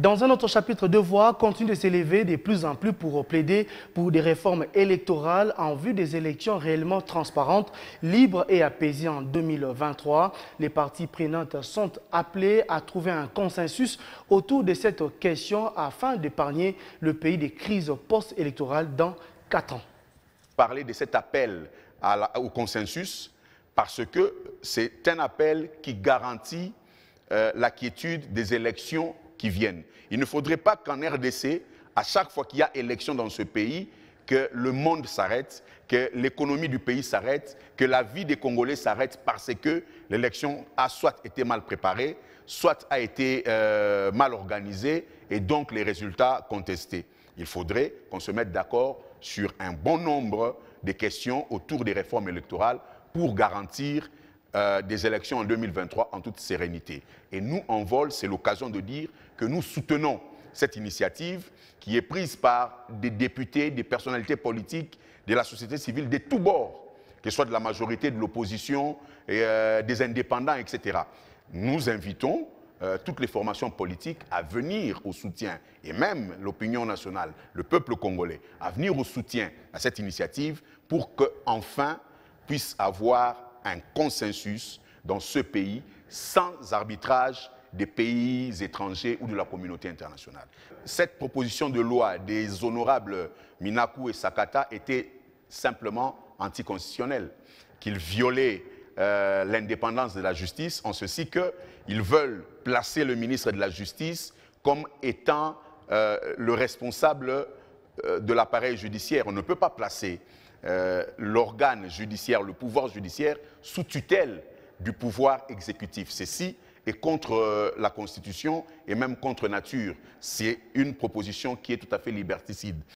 Dans un autre chapitre, de voix continue de s'élever de plus en plus pour plaider pour des réformes électorales en vue des élections réellement transparentes, libres et apaisées en 2023. Les parties prenantes sont appelées à trouver un consensus autour de cette question afin d'épargner le pays des crises post-électorales dans quatre ans. Parler de cet appel au consensus parce que c'est un appel qui garantit euh, la quiétude des élections viennent. Il ne faudrait pas qu'en RDC, à chaque fois qu'il y a élection dans ce pays, que le monde s'arrête, que l'économie du pays s'arrête, que la vie des Congolais s'arrête parce que l'élection a soit été mal préparée, soit a été euh, mal organisée et donc les résultats contestés. Il faudrait qu'on se mette d'accord sur un bon nombre de questions autour des réformes électorales pour garantir euh, des élections en 2023 en toute sérénité. Et nous, en vol, c'est l'occasion de dire que nous soutenons cette initiative qui est prise par des députés, des personnalités politiques, de la société civile, de tous bords, que ce soit de la majorité, de l'opposition, euh, des indépendants, etc. Nous invitons euh, toutes les formations politiques à venir au soutien, et même l'opinion nationale, le peuple congolais, à venir au soutien à cette initiative pour qu'enfin puisse avoir un consensus dans ce pays sans arbitrage des pays étrangers ou de la communauté internationale. Cette proposition de loi des honorables Minaku et Sakata était simplement anticonstitutionnelle, qu'ils violaient euh, l'indépendance de la justice en ceci qu'ils veulent placer le ministre de la Justice comme étant euh, le responsable euh, de l'appareil judiciaire. On ne peut pas placer euh, l'organe judiciaire, le pouvoir judiciaire, sous tutelle du pouvoir exécutif. Ceci est contre euh, la Constitution et même contre nature. C'est une proposition qui est tout à fait liberticide.